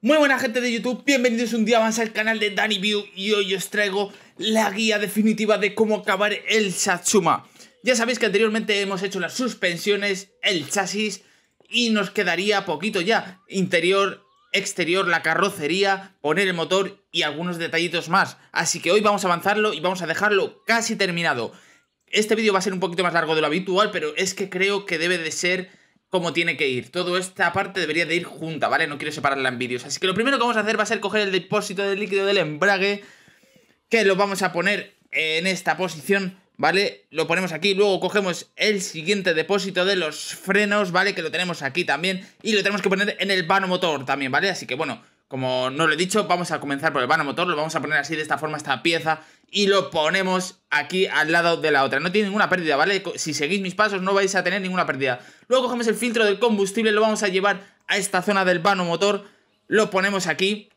Muy buena gente de YouTube, bienvenidos un día más al canal de View y hoy os traigo la guía definitiva de cómo acabar el Satsuma. Ya sabéis que anteriormente hemos hecho las suspensiones, el chasis y nos quedaría poquito ya, interior, exterior, la carrocería, poner el motor y algunos detallitos más. Así que hoy vamos a avanzarlo y vamos a dejarlo casi terminado. Este vídeo va a ser un poquito más largo de lo habitual, pero es que creo que debe de ser como tiene que ir. Toda esta parte debería de ir junta, ¿vale? No quiero separarla en vídeos. Así que lo primero que vamos a hacer va a ser coger el depósito de líquido del embrague, que lo vamos a poner en esta posición, ¿vale? Lo ponemos aquí, luego cogemos el siguiente depósito de los frenos, ¿vale? Que lo tenemos aquí también, y lo tenemos que poner en el vano motor también, ¿vale? Así que bueno... Como no lo he dicho, vamos a comenzar por el vano motor, lo vamos a poner así de esta forma esta pieza y lo ponemos aquí al lado de la otra. No tiene ninguna pérdida, ¿vale? Si seguís mis pasos no vais a tener ninguna pérdida. Luego cogemos el filtro del combustible, lo vamos a llevar a esta zona del vano motor, lo ponemos aquí.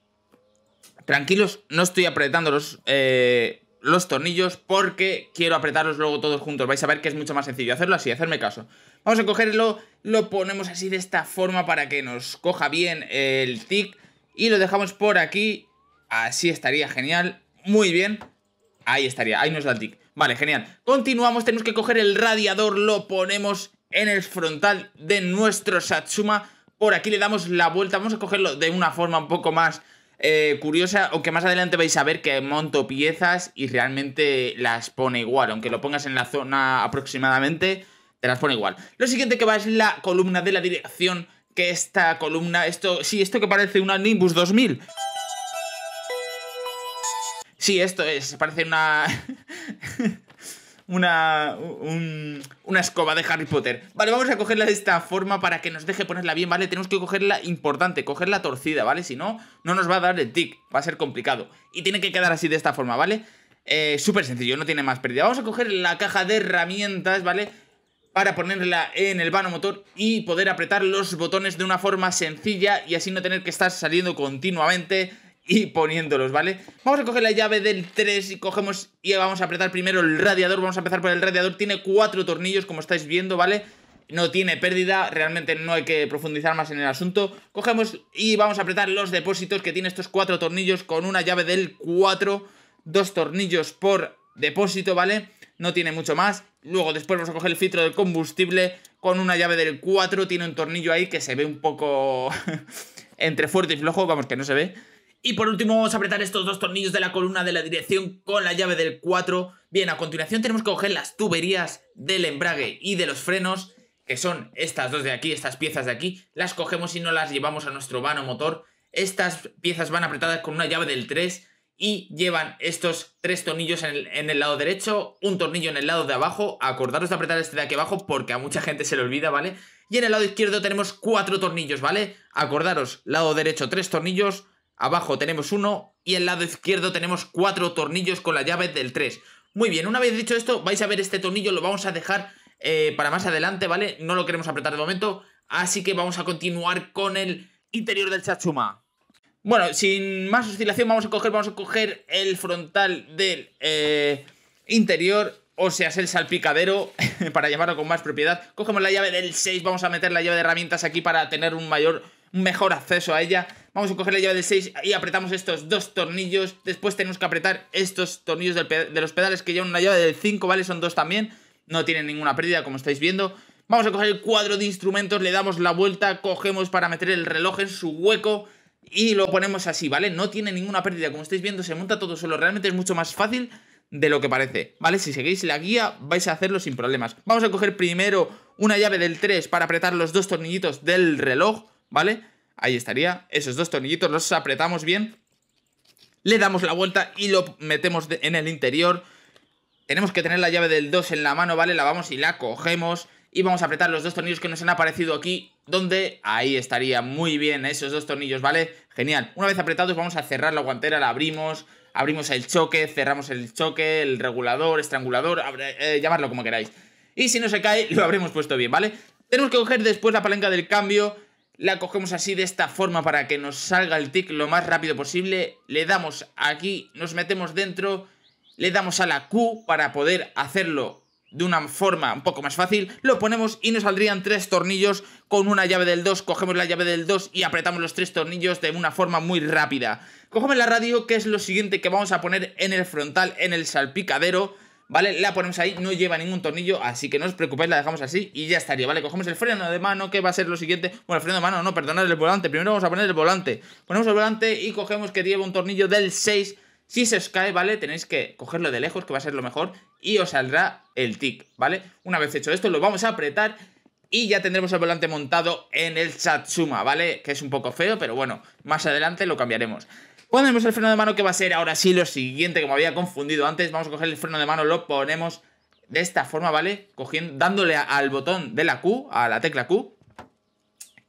Tranquilos, no estoy apretando los, eh, los tornillos porque quiero apretarlos luego todos juntos. Vais a ver que es mucho más sencillo hacerlo así, hacerme caso. Vamos a cogerlo, lo ponemos así de esta forma para que nos coja bien el tic y lo dejamos por aquí. Así estaría genial. Muy bien. Ahí estaría, ahí nos da el tic. Vale, genial. Continuamos, tenemos que coger el radiador, lo ponemos en el frontal de nuestro Satsuma. Por aquí le damos la vuelta, vamos a cogerlo de una forma un poco más eh, curiosa, aunque más adelante vais a ver que monto piezas y realmente las pone igual, aunque lo pongas en la zona aproximadamente, te las pone igual. Lo siguiente que va es la columna de la dirección que esta columna, esto, sí, esto que parece una Nimbus 2000. Sí, esto es, parece una... una, una escoba de Harry Potter. Vale, vamos a cogerla de esta forma para que nos deje ponerla bien, ¿vale? Tenemos que cogerla importante, cogerla torcida, ¿vale? Si no, no nos va a dar el tic, va a ser complicado. Y tiene que quedar así de esta forma, ¿vale? Eh, Súper sencillo, no tiene más pérdida. Vamos a coger la caja de herramientas, ¿vale? para ponerla en el vano motor y poder apretar los botones de una forma sencilla y así no tener que estar saliendo continuamente y poniéndolos, ¿vale? Vamos a coger la llave del 3 y cogemos y vamos a apretar primero el radiador, vamos a empezar por el radiador, tiene cuatro tornillos como estáis viendo, ¿vale? No tiene pérdida, realmente no hay que profundizar más en el asunto. Cogemos y vamos a apretar los depósitos que tiene estos cuatro tornillos con una llave del 4, dos tornillos por depósito, ¿vale? vale no tiene mucho más. Luego después vamos a coger el filtro del combustible con una llave del 4, tiene un tornillo ahí que se ve un poco entre fuerte y flojo, vamos que no se ve. Y por último vamos a apretar estos dos tornillos de la columna de la dirección con la llave del 4. Bien, a continuación tenemos que coger las tuberías del embrague y de los frenos, que son estas dos de aquí, estas piezas de aquí. Las cogemos y no las llevamos a nuestro vano motor. Estas piezas van apretadas con una llave del 3 y llevan estos tres tornillos en el, lado derecho, un tornillo en el lado de abajo, acordaros de apretar este de aquí abajo porque a mucha gente se le olvida, ¿vale? Y en el lado izquierdo tenemos cuatro tornillos, ¿vale? Acordaros, lado derecho tres tornillos, abajo tenemos uno y el lado izquierdo tenemos cuatro tornillos con la llave del 3. Muy bien, una vez dicho esto, vais a ver este tornillo, lo vamos a dejar eh, para más adelante, ¿vale? No lo queremos apretar de momento, así que vamos a continuar con el interior del Chachuma. Bueno, sin más oscilación, vamos a coger, vamos a coger el frontal del eh, interior, o sea, es el salpicadero, para llamarlo con más propiedad. Cogemos la llave del 6, vamos a meter la llave de herramientas aquí para tener un mayor, mejor acceso a ella. Vamos a coger la llave del 6 y apretamos estos dos tornillos. Después tenemos que apretar estos tornillos de los pedales que llevan una llave del 5, ¿vale? Son dos también. No tienen ninguna pérdida, como estáis viendo. Vamos a coger el cuadro de instrumentos, le damos la vuelta, cogemos para meter el reloj en su hueco y lo ponemos así, ¿vale? No tiene ninguna pérdida, como estáis viendo, se monta todo solo, realmente es mucho más fácil de lo que parece, ¿vale? Si seguís la guía vais a hacerlo sin problemas. Vamos a coger primero una llave del 3 para apretar los dos tornillitos del reloj, ¿vale? Ahí estaría, esos dos tornillitos los apretamos bien, le damos la vuelta y lo metemos en el interior. Tenemos que tener la llave del 2 en la mano, ¿vale? La vamos y la cogemos y vamos a apretar los dos tornillos que nos han aparecido aquí, donde ahí estaría muy bien esos dos tornillos, ¿vale? Genial. Una vez apretados vamos a cerrar la guantera, la abrimos, abrimos el choque, cerramos el choque, el regulador, estrangulador, eh, llamarlo como queráis. Y si no se cae, lo habremos puesto bien, ¿vale? Tenemos que coger después la palanca del cambio, la cogemos así de esta forma para que nos salga el tick lo más rápido posible, le damos aquí, nos metemos dentro, le damos a la Q para poder hacerlo de una forma un poco más fácil, lo ponemos y nos saldrían tres tornillos con una llave del 2, cogemos la llave del 2 y apretamos los tres tornillos de una forma muy rápida. Cogemos la radio, que es lo siguiente que vamos a poner en el frontal, en el salpicadero, ¿vale? La ponemos ahí, no lleva ningún tornillo, así que no os preocupéis, la dejamos así y ya estaría, ¿vale? Cogemos el freno de mano, que va a ser lo siguiente. Bueno, el freno de mano, no, perdonad el volante, primero vamos a poner el volante. Ponemos el volante y cogemos que lleva un tornillo del 6 si se os cae, ¿vale? Tenéis que cogerlo de lejos, que va a ser lo mejor, y os saldrá el tic, ¿vale? Una vez hecho esto, lo vamos a apretar y ya tendremos el volante montado en el Satsuma, ¿vale? Que es un poco feo, pero bueno, más adelante lo cambiaremos. Ponemos el freno de mano que va a ser ahora sí lo siguiente que me había confundido antes. Vamos a coger el freno de mano, lo ponemos de esta forma, ¿vale? Cogiendo, dándole al botón de la Q, a la tecla Q.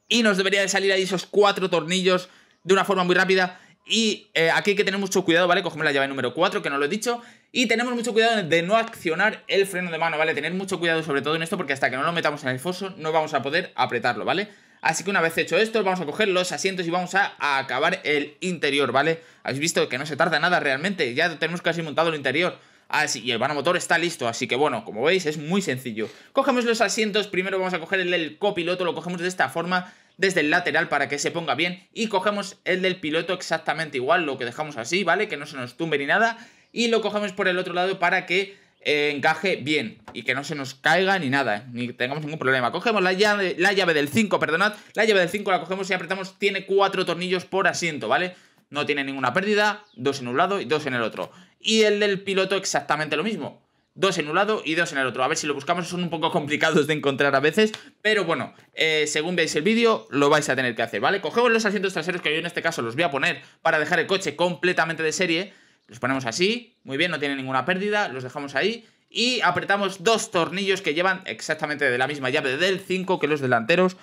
Y nos debería de salir ahí esos cuatro tornillos de una forma muy rápida. Y eh, aquí hay que tener mucho cuidado, ¿vale? Cogemos la llave número 4, que no lo he dicho. Y tenemos mucho cuidado de no accionar el freno de mano, ¿vale? Tener mucho cuidado sobre todo en esto porque hasta que no lo metamos en el foso no vamos a poder apretarlo, ¿vale? Así que una vez hecho esto, vamos a coger los asientos y vamos a, acabar el interior, ¿vale? Habéis visto que no se tarda nada realmente, ya tenemos casi montado el interior. Así, y el motor está listo, así que bueno, como veis es muy sencillo. Cogemos los asientos, primero vamos a coger el copiloto, lo cogemos de esta forma desde el lateral para que se ponga bien y cogemos el del piloto exactamente igual, lo que dejamos así, ¿vale? Que no se nos tumbe ni nada y lo cogemos por el otro lado para que eh, encaje bien y que no se nos caiga ni nada, ¿eh? ni tengamos ningún problema. Cogemos la llave, la llave del 5, perdonad, la llave del 5 la cogemos y apretamos, tiene cuatro tornillos por asiento, ¿vale? No tiene ninguna pérdida, dos en un lado y dos en el otro. Y el del piloto exactamente lo mismo dos en un lado y dos en el otro. A ver si lo buscamos, son un poco complicados de encontrar a veces, pero bueno, eh, según veis el vídeo, lo vais a tener que hacer, ¿vale? Cogemos los asientos traseros, que yo en este caso los voy a poner para dejar el coche completamente de serie, los ponemos así, muy bien, no tiene ninguna pérdida, los dejamos ahí y apretamos dos tornillos que llevan exactamente de la misma llave del 5 que los delanteros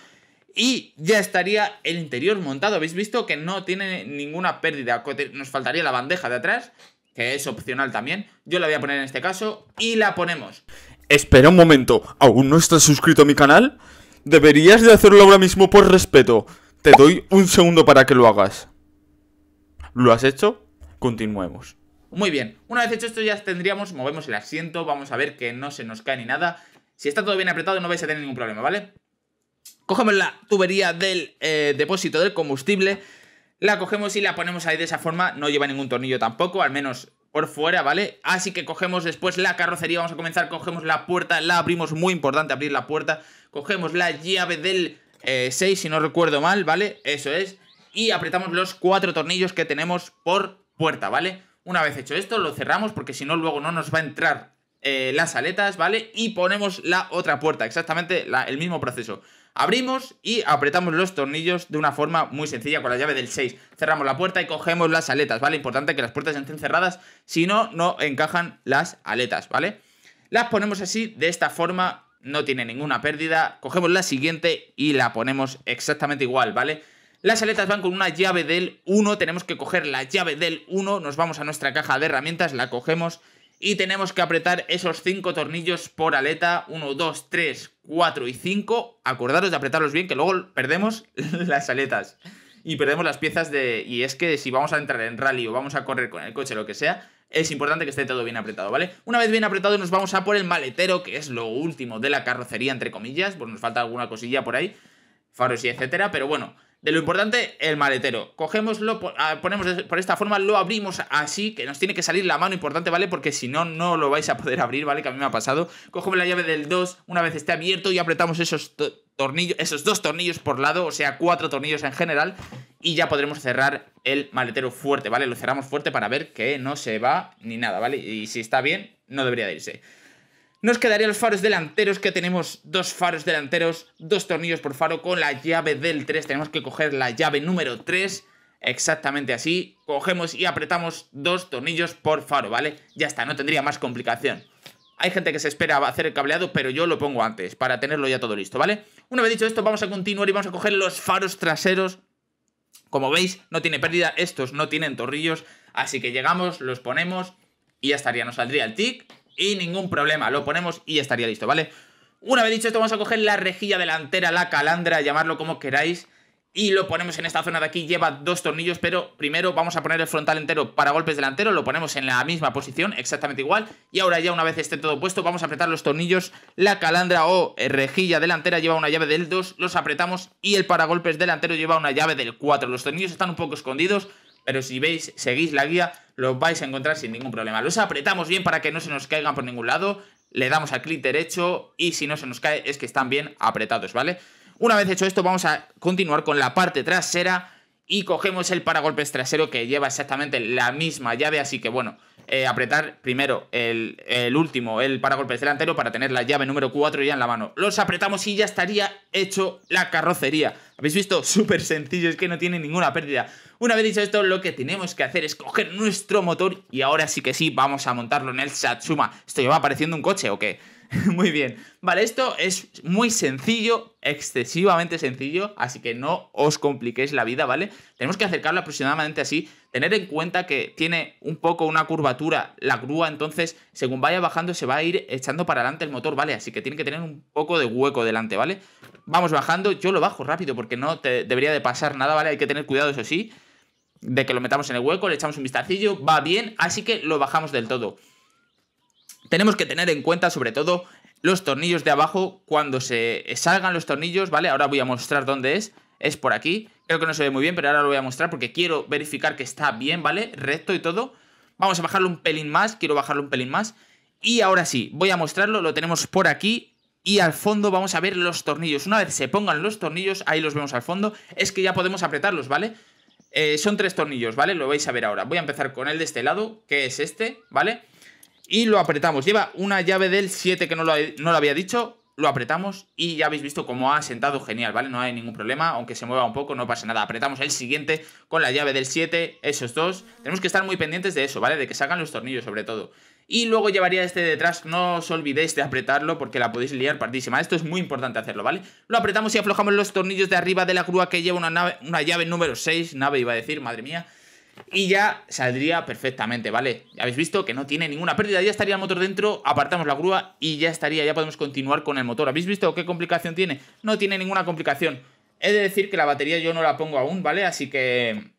y ya estaría el interior montado. Habéis visto que no tiene ninguna pérdida. Nos faltaría la bandeja de atrás, es opcional también. Yo la voy a poner en este caso y la ponemos. Espera un momento, ¿aún no estás suscrito a mi canal? Deberías de hacerlo ahora mismo por respeto. Te doy un segundo para que lo hagas. ¿Lo has hecho? Continuemos. Muy bien, una vez hecho esto ya tendríamos, movemos el asiento, vamos a ver que no se nos cae ni nada. Si está todo bien apretado no vais a tener ningún problema, ¿vale? Cogemos la tubería del eh, depósito del combustible la cogemos y la ponemos ahí de esa forma, no lleva ningún tornillo tampoco, al menos por fuera, ¿vale? Así que cogemos después la carrocería, vamos a comenzar, cogemos la puerta, la abrimos, muy importante abrir la puerta, cogemos la llave del 6, eh, si no recuerdo mal, ¿vale? Eso es, y apretamos los cuatro tornillos que tenemos por puerta, ¿vale? Una vez hecho esto, lo cerramos porque si no, luego no nos va a entrar eh, las aletas, ¿vale? Y ponemos la otra puerta, exactamente el mismo proceso. Abrimos y apretamos los tornillos de una forma muy sencilla con la llave del 6. Cerramos la puerta y cogemos las aletas, ¿vale? Importante que las puertas estén cerradas, si no, no encajan las aletas, ¿vale? Las ponemos así, de esta forma, no tiene ninguna pérdida. Cogemos la siguiente y la ponemos exactamente igual, ¿vale? Las aletas van con una llave del 1, tenemos que coger la llave del 1, nos vamos a nuestra caja de herramientas, la cogemos y tenemos que apretar esos 5 tornillos por aleta, 1, 2, 3, 4 y 5. Acordaros de apretarlos bien, que luego perdemos las aletas y perdemos las piezas de... Y es que si vamos a entrar en rally o vamos a correr con el coche, lo que sea, es importante que esté todo bien apretado, ¿vale? Una vez bien apretado nos vamos a por el maletero, que es lo último de la carrocería, entre comillas, pues nos falta alguna cosilla por ahí, faros y etcétera, pero bueno... De lo importante, el maletero. cogemoslo, ah, ponemos por esta forma, lo abrimos así, que nos tiene que salir la mano importante, ¿vale? Porque si no, no lo vais a poder abrir, ¿vale? Que a mí me ha pasado. Cogemos la llave del 2, una vez esté abierto y apretamos esos tornillos, esos dos tornillos por lado, o sea, cuatro tornillos en general, y ya podremos cerrar el maletero fuerte, ¿vale? Lo cerramos fuerte para ver que no se va ni nada, ¿vale? Y si está bien, no debería de irse. Nos quedarían los faros delanteros, que tenemos dos faros delanteros, dos tornillos por faro con la llave del 3. Tenemos que coger la llave número 3, exactamente así. Cogemos y apretamos dos tornillos por faro, ¿vale? Ya está, no tendría más complicación. Hay gente que se espera hacer el cableado, pero yo lo pongo antes, para tenerlo ya todo listo, ¿vale? Una vez dicho esto, vamos a continuar y vamos a coger los faros traseros. Como veis, no tiene pérdida, estos no tienen tornillos, así que llegamos, los ponemos y ya estaría, nos saldría el tic y ningún problema. Lo ponemos y estaría listo, ¿vale? Una vez dicho esto, vamos a coger la rejilla delantera, la calandra, llamarlo como queráis. Y lo ponemos en esta zona de aquí, lleva dos tornillos, pero primero vamos a poner el frontal entero para golpes delanteros, lo ponemos en la misma posición, exactamente igual. Y ahora ya una vez esté todo puesto, vamos a apretar los tornillos, la calandra o eh, rejilla delantera lleva una llave del 2, los apretamos y el paragolpes delantero lleva una llave del 4. Los tornillos están un poco escondidos, pero si veis, seguís la guía, los vais a encontrar sin ningún problema. Los apretamos bien para que no se nos caigan por ningún lado, le damos al clic derecho y si no se nos cae es que están bien apretados, ¿vale? Una vez hecho esto, vamos a continuar con la parte trasera y cogemos el paragolpes trasero que lleva exactamente la misma llave, así que bueno, eh, apretar primero el, el, último, el paragolpes delantero para tener la llave número 4 ya en la mano. Los apretamos y ya estaría hecho la carrocería. ¿Habéis visto? Súper sencillo, es que no tiene ninguna pérdida. Una vez dicho esto, lo que tenemos que hacer es coger nuestro motor y ahora sí que sí, vamos a montarlo en el Satsuma. ¿Esto lleva apareciendo un coche o qué? muy bien. Vale, esto es muy sencillo, excesivamente sencillo, así que no os compliquéis la vida, ¿vale? Tenemos que acercarlo aproximadamente así, tener en cuenta que tiene un poco una curvatura la grúa, entonces según vaya bajando se va a ir echando para adelante el motor, ¿vale? Así que tiene que tener un poco de hueco delante, ¿vale? Vamos bajando, yo lo bajo rápido porque no debería de pasar nada, ¿vale? Hay que tener cuidado, eso sí de que lo metamos en el hueco, le echamos un vistacillo, va bien, así que lo bajamos del todo. Tenemos que tener en cuenta sobre todo los tornillos de abajo, cuando se salgan los tornillos, ¿vale? Ahora voy a mostrar dónde es, es por aquí, creo que no se ve muy bien, pero ahora lo voy a mostrar porque quiero verificar que está bien, ¿vale? Recto y todo. Vamos a bajarlo un pelín más, quiero bajarlo un pelín más. Y ahora sí, voy a mostrarlo, lo tenemos por aquí, y al fondo vamos a ver los tornillos. Una vez se pongan los tornillos, ahí los vemos al fondo, es que ya podemos apretarlos, ¿vale? Eh, son tres tornillos, ¿vale? Lo vais a ver ahora. Voy a empezar con el de este lado, que es este, ¿vale? Y lo apretamos. Lleva una llave del 7 que no lo, no lo había dicho. Lo apretamos y ya habéis visto cómo ha sentado genial, ¿vale? No hay ningún problema, aunque se mueva un poco, no pasa nada. Apretamos el siguiente con la llave del 7, esos dos. Tenemos que estar muy pendientes de eso, ¿vale? De que sacan los tornillos sobre todo. Y luego llevaría este detrás, no os olvidéis de apretarlo porque la podéis liar partísima. Esto es muy importante hacerlo, ¿vale? Lo apretamos y aflojamos los tornillos de arriba de la grúa que lleva una, una llave número 6, nave iba a decir, madre mía. Y ya saldría perfectamente, ¿vale? Ya habéis visto que no tiene ninguna pérdida, ya estaría el motor dentro, apartamos la grúa y ya estaría, ya podemos continuar con el motor. ¿Habéis visto qué complicación tiene? No tiene ninguna complicación. He de decir que la batería yo no la pongo aún, ¿vale? Así que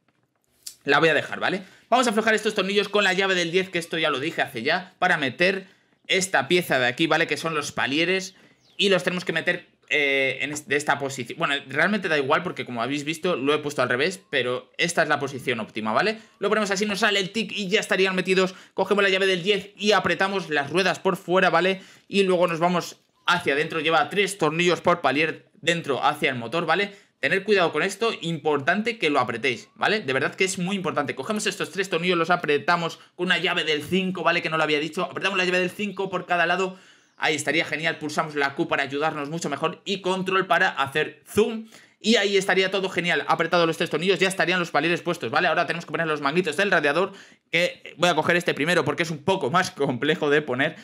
la voy a dejar, ¿vale? vale Vamos a aflojar estos tornillos con la llave del 10, que esto ya lo dije hace ya, para meter esta pieza de aquí, ¿vale? Que son los palieres y los tenemos que meter eh, en de esta posición. Bueno, realmente da igual porque como habéis visto lo he puesto al revés, pero esta es la posición óptima, ¿vale? Lo ponemos así, nos sale el tic y ya estarían metidos. Cogemos la llave del 10 y apretamos las ruedas por fuera, ¿vale? Y luego nos vamos hacia adentro, lleva tres tornillos por palier dentro hacia el motor, ¿vale? Tener cuidado con esto, importante que lo apretéis, ¿vale? De verdad que es muy importante. Cogemos estos tres tornillos, los apretamos con una llave del 5, ¿vale? Que no lo había dicho. Apretamos la llave del 5 por cada lado. Ahí estaría genial. Pulsamos la Q para ayudarnos mucho mejor y control para hacer zoom. Y ahí estaría todo genial, apretado los tres tornillos, ya estarían los palieres puestos, ¿vale? Ahora tenemos que poner los manguitos del radiador, que voy a coger este primero porque es un poco más complejo de poner.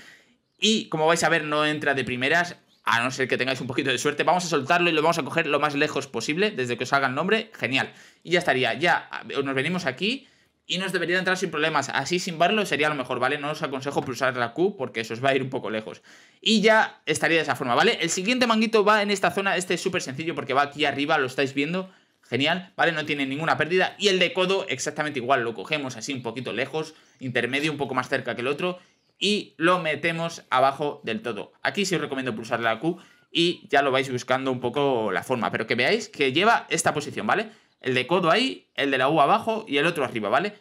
Y como vais a ver, no entra de primeras, a no ser que tengáis un poquito de suerte, vamos a soltarlo y lo vamos a coger lo más lejos posible, desde que os haga el nombre, genial. Y ya estaría, ya eh, nos venimos aquí y nos debería entrar sin problemas. Así sin verlo sería lo mejor, ¿vale? No os aconsejo pulsar la Q porque eso os va a ir un poco lejos. Y ya estaría de esa forma, ¿vale? El siguiente manguito va en esta zona, este es súper sencillo porque va aquí arriba, lo estáis viendo. Genial, ¿vale? No tiene ninguna pérdida. Y el de codo exactamente igual, lo cogemos así un poquito lejos, intermedio un poco más cerca que el otro y lo metemos abajo del todo. Aquí sí os recomiendo pulsar la Q y ya lo vais buscando un poco la forma, pero que veáis que lleva esta posición, ¿vale? El de codo ahí, el de la U abajo y el otro arriba, ¿vale?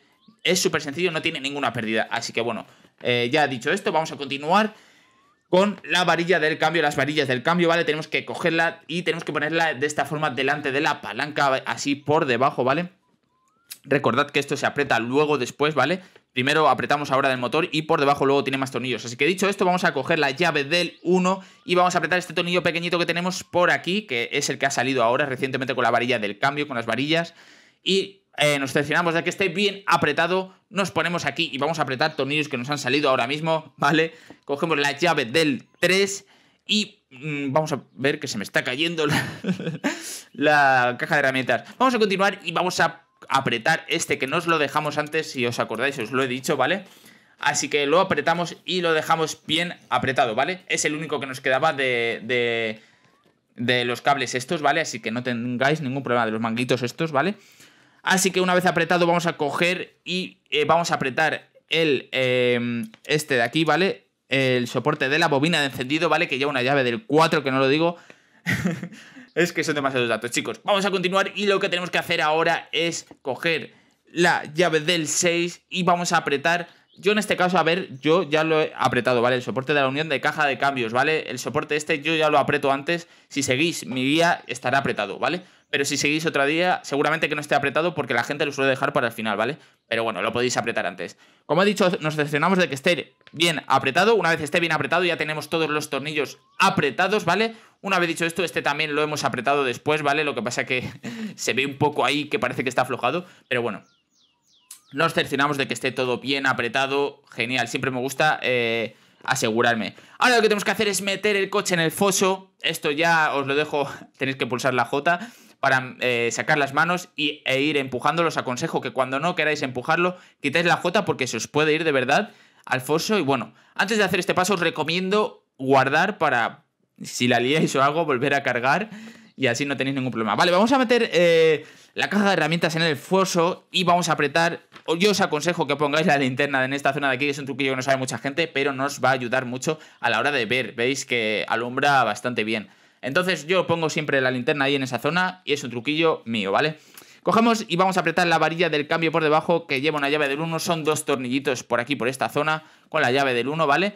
Es súper sencillo, no tiene ninguna pérdida, así que bueno, eh, ya dicho esto, vamos a continuar con la varilla del cambio, las varillas del cambio, ¿vale? Tenemos que cogerla y tenemos que ponerla de esta forma delante de la palanca, así por debajo, ¿vale? Recordad que esto se aprieta luego después, ¿vale? primero apretamos ahora del motor y por debajo luego tiene más tornillos. Así que dicho esto, vamos a coger la llave del 1 y vamos a apretar este tornillo pequeñito que tenemos por aquí, que es el que ha salido ahora recientemente con la varilla del cambio, con las varillas. Y eh, nos seleccionamos de que esté bien apretado, nos ponemos aquí y vamos a apretar tornillos que nos han salido ahora mismo, ¿vale? Cogemos la llave del 3 y mm, vamos a ver que se me está cayendo la caja de herramientas. Vamos a continuar y vamos a apretar este que nos lo dejamos antes, si os acordáis, os lo he dicho, ¿vale? Así que lo apretamos y lo dejamos bien apretado, ¿vale? Es el único que nos quedaba de, de, los cables estos, ¿vale? Así que no tengáis ningún problema de los manguitos estos, ¿vale? Así que una vez apretado vamos a coger y eh, vamos a apretar el, eh, este de aquí, ¿vale? El soporte de la bobina de encendido, ¿vale? Que lleva una llave del 4, que no lo digo. Es que son demasiados datos, chicos. Vamos a continuar y lo que tenemos que hacer ahora es coger la llave del 6 y vamos a apretar yo en este caso, a ver, yo ya lo he apretado, ¿vale? El soporte de la unión de caja de cambios, ¿vale? El soporte este yo ya lo apreto antes. Si seguís mi guía, estará apretado, ¿vale? pero si seguís otra día, seguramente que no esté apretado porque la gente lo suele dejar para el final, ¿vale? Pero bueno, lo podéis apretar antes. Como he dicho, nos decepcionamos de que esté bien apretado. Una vez esté bien apretado, ya tenemos todos los tornillos apretados, ¿vale? Una vez dicho esto, este también lo hemos apretado después, ¿vale? Lo que pasa que se ve un poco ahí que parece que está aflojado, pero bueno. Nos cercionamos de que esté todo bien apretado. Genial, siempre me gusta... Eh, asegurarme. Ahora lo que tenemos que hacer es meter el coche en el foso. Esto ya os lo dejo, tenéis que pulsar la J para eh, sacar las manos y, e ir empujándolos. Aconsejo que cuando no queráis empujarlo, quitáis la J porque se os puede ir de verdad al foso. Y bueno, antes de hacer este paso os recomiendo guardar para, si la liáis o algo, volver a cargar y así no tenéis ningún problema. Vale, vamos a meter eh, la caja de herramientas en el foso y vamos a apretar. Yo os aconsejo que pongáis la linterna en esta zona de aquí, es un truquillo que no sabe mucha gente, pero nos va a ayudar mucho a la hora de ver. Veis que alumbra bastante bien. Entonces yo pongo siempre la linterna ahí en esa zona y es un truquillo mío, ¿vale? Cogemos y vamos a apretar la varilla del cambio por debajo que lleva una llave del 1, son dos tornillitos por aquí, por esta zona, con la llave del 1, ¿vale?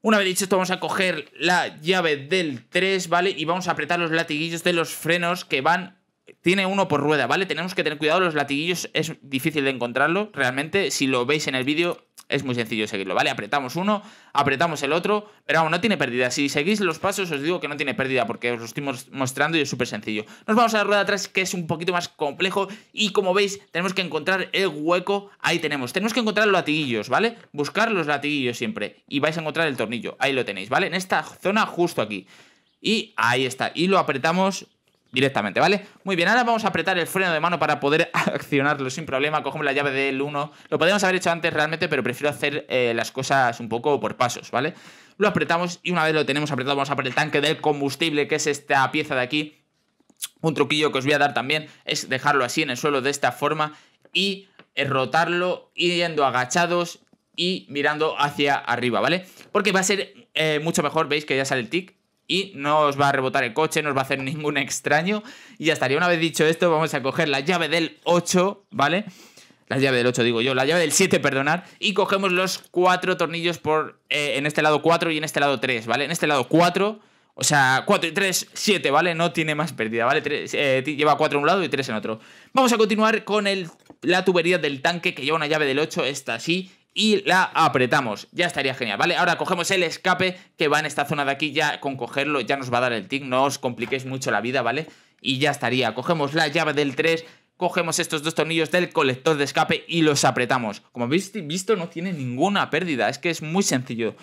Una vez dicho esto, vamos a coger la llave del 3, ¿vale? Y vamos a apretar los latiguillos de los frenos que van... Tiene uno por rueda, ¿vale? Tenemos que tener cuidado, los latiguillos es difícil de encontrarlo, realmente. Si lo veis en el vídeo, es muy sencillo seguirlo, ¿vale? Apretamos uno, apretamos el otro, pero vamos, no tiene pérdida. Si seguís los pasos, os digo que no tiene pérdida porque os lo estoy mostrando y es súper sencillo. Nos vamos a la rueda atrás, que es un poquito más complejo y como veis, tenemos que encontrar el hueco. Ahí tenemos. Tenemos que encontrar los latiguillos, ¿vale? Buscar los latiguillos siempre y vais a encontrar el tornillo. Ahí lo tenéis, ¿vale? En esta zona justo aquí. Y ahí está. Y lo apretamos directamente, ¿vale? Muy bien, ahora vamos a apretar el freno de mano para poder accionarlo sin problema. Cogemos la llave del 1. Lo podríamos haber hecho antes realmente, pero prefiero hacer eh, las cosas un poco por pasos, ¿vale? Lo apretamos y una vez lo tenemos apretado vamos a por el tanque del combustible, que es esta pieza de aquí. Un truquillo que os voy a dar también es dejarlo así en el suelo de esta forma y eh, rotarlo yendo agachados y mirando hacia arriba, ¿vale? Porque va a ser eh, mucho mejor, veis que ya sale el tick, y no os va a rebotar el coche, no os va a hacer ningún extraño. Y ya estaría. Una vez dicho esto, vamos a coger la llave del 8, ¿vale? La llave del 8, digo yo, la llave del 7, perdonad. Y cogemos los cuatro tornillos por. Eh, en este lado 4 y en este lado 3, ¿vale? En este lado 4. O sea, 4 y 3, 7, ¿vale? No tiene más pérdida, ¿vale? Eh, lleva 4 en un lado y 3 en otro. Vamos a continuar con el, la tubería del tanque que lleva una llave del 8, esta sí, y la apretamos. Ya estaría genial, ¿vale? Ahora cogemos el escape que va en esta zona de aquí. Ya con cogerlo ya nos va a dar el tick. No os compliquéis mucho la vida, ¿vale? Y ya estaría. Cogemos la llave del 3 cogemos estos dos tornillos del colector de escape y los apretamos. Como habéis visto, no tiene ninguna pérdida, es que es muy sencillo.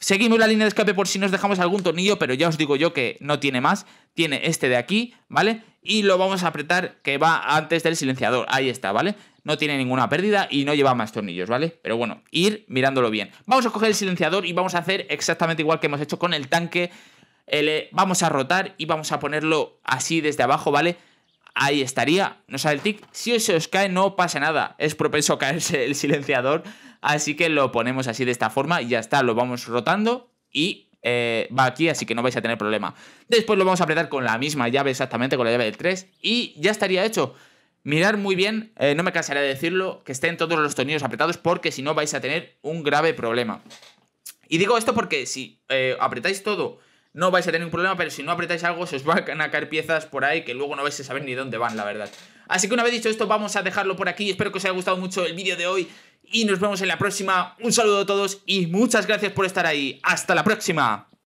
Seguimos la línea de escape por si nos dejamos algún tornillo, pero ya os digo yo que no tiene más. Tiene este de aquí, ¿vale? Y lo vamos a apretar que va antes del silenciador. Ahí está, ¿vale? no tiene ninguna pérdida y no lleva más tornillos, ¿vale? Pero bueno, ir mirándolo bien. Vamos a coger el silenciador y vamos a hacer exactamente igual que hemos hecho con el tanque. Eh, vamos a rotar y vamos a ponerlo así desde abajo, ¿vale? Ahí estaría, no sale el tic. Si se os cae, no pasa nada. Es propenso a caerse el silenciador. Así que lo ponemos así de esta forma y ya está. Lo vamos rotando y eh, va aquí, así que no vais a tener problema. Después lo vamos a apretar con la misma llave, exactamente con la llave del 3 y ya estaría hecho. Mirar muy bien, eh, no me cansaré de decirlo, que estén todos los tornillos apretados porque si no vais a tener un grave problema. Y digo esto porque si eh, apretáis todo no vais a tener un problema, pero si no apretáis algo se os van a caer piezas por ahí que luego no vais a saber ni dónde van, la verdad. Así que una vez dicho esto, vamos a dejarlo por aquí. Espero que os haya gustado mucho el vídeo de hoy y nos vemos en la próxima. Un saludo a todos y muchas gracias por estar ahí. Hasta la próxima.